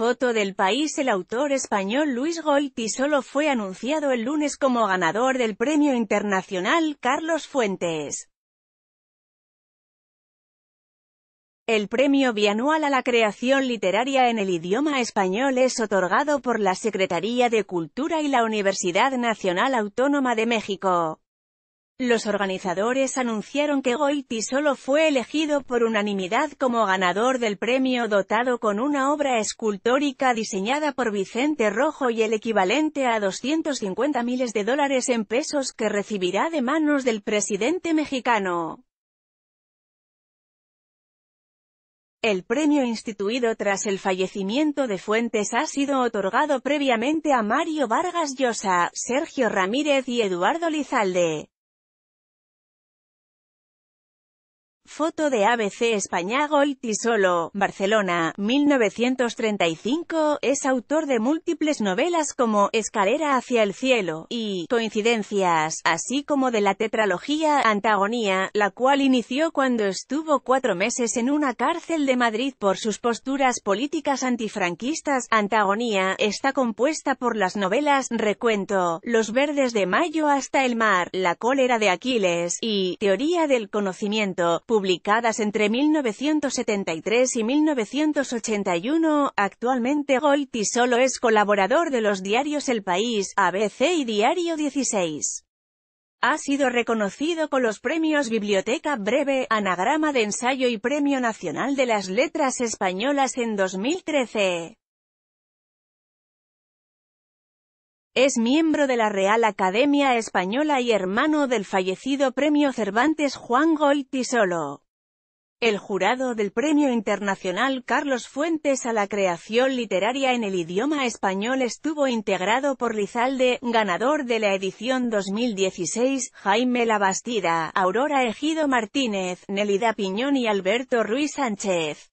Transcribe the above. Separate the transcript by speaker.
Speaker 1: foto del país el autor español Luis Goiti solo fue anunciado el lunes como ganador del Premio Internacional Carlos Fuentes. El premio bianual a la creación literaria en el idioma español es otorgado por la Secretaría de Cultura y la Universidad Nacional Autónoma de México. Los organizadores anunciaron que Goiti solo fue elegido por unanimidad como ganador del premio dotado con una obra escultórica diseñada por Vicente Rojo y el equivalente a 250 miles de dólares en pesos que recibirá de manos del presidente mexicano. El premio instituido tras el fallecimiento de Fuentes ha sido otorgado previamente a Mario Vargas Llosa, Sergio Ramírez y Eduardo Lizalde. Foto de ABC España Tisolo, Barcelona, 1935, es autor de múltiples novelas como Escalera hacia el cielo y Coincidencias, así como de la tetralogía Antagonía, la cual inició cuando estuvo cuatro meses en una cárcel de Madrid por sus posturas políticas antifranquistas. Antagonía está compuesta por las novelas Recuento, Los Verdes de Mayo hasta el Mar, La Cólera de Aquiles y Teoría del Conocimiento, publicadas entre 1973 y 1981. Actualmente Goiti solo es colaborador de los diarios El País, ABC y Diario 16. Ha sido reconocido con los premios Biblioteca Breve, Anagrama de Ensayo y Premio Nacional de las Letras Españolas en 2013. Es miembro de la Real Academia Española y hermano del fallecido Premio Cervantes Juan Solo. El jurado del Premio Internacional Carlos Fuentes a la creación literaria en el idioma español estuvo integrado por Lizalde, ganador de la edición 2016, Jaime Labastida, Aurora Ejido Martínez, Nelida Piñón y Alberto Ruiz Sánchez.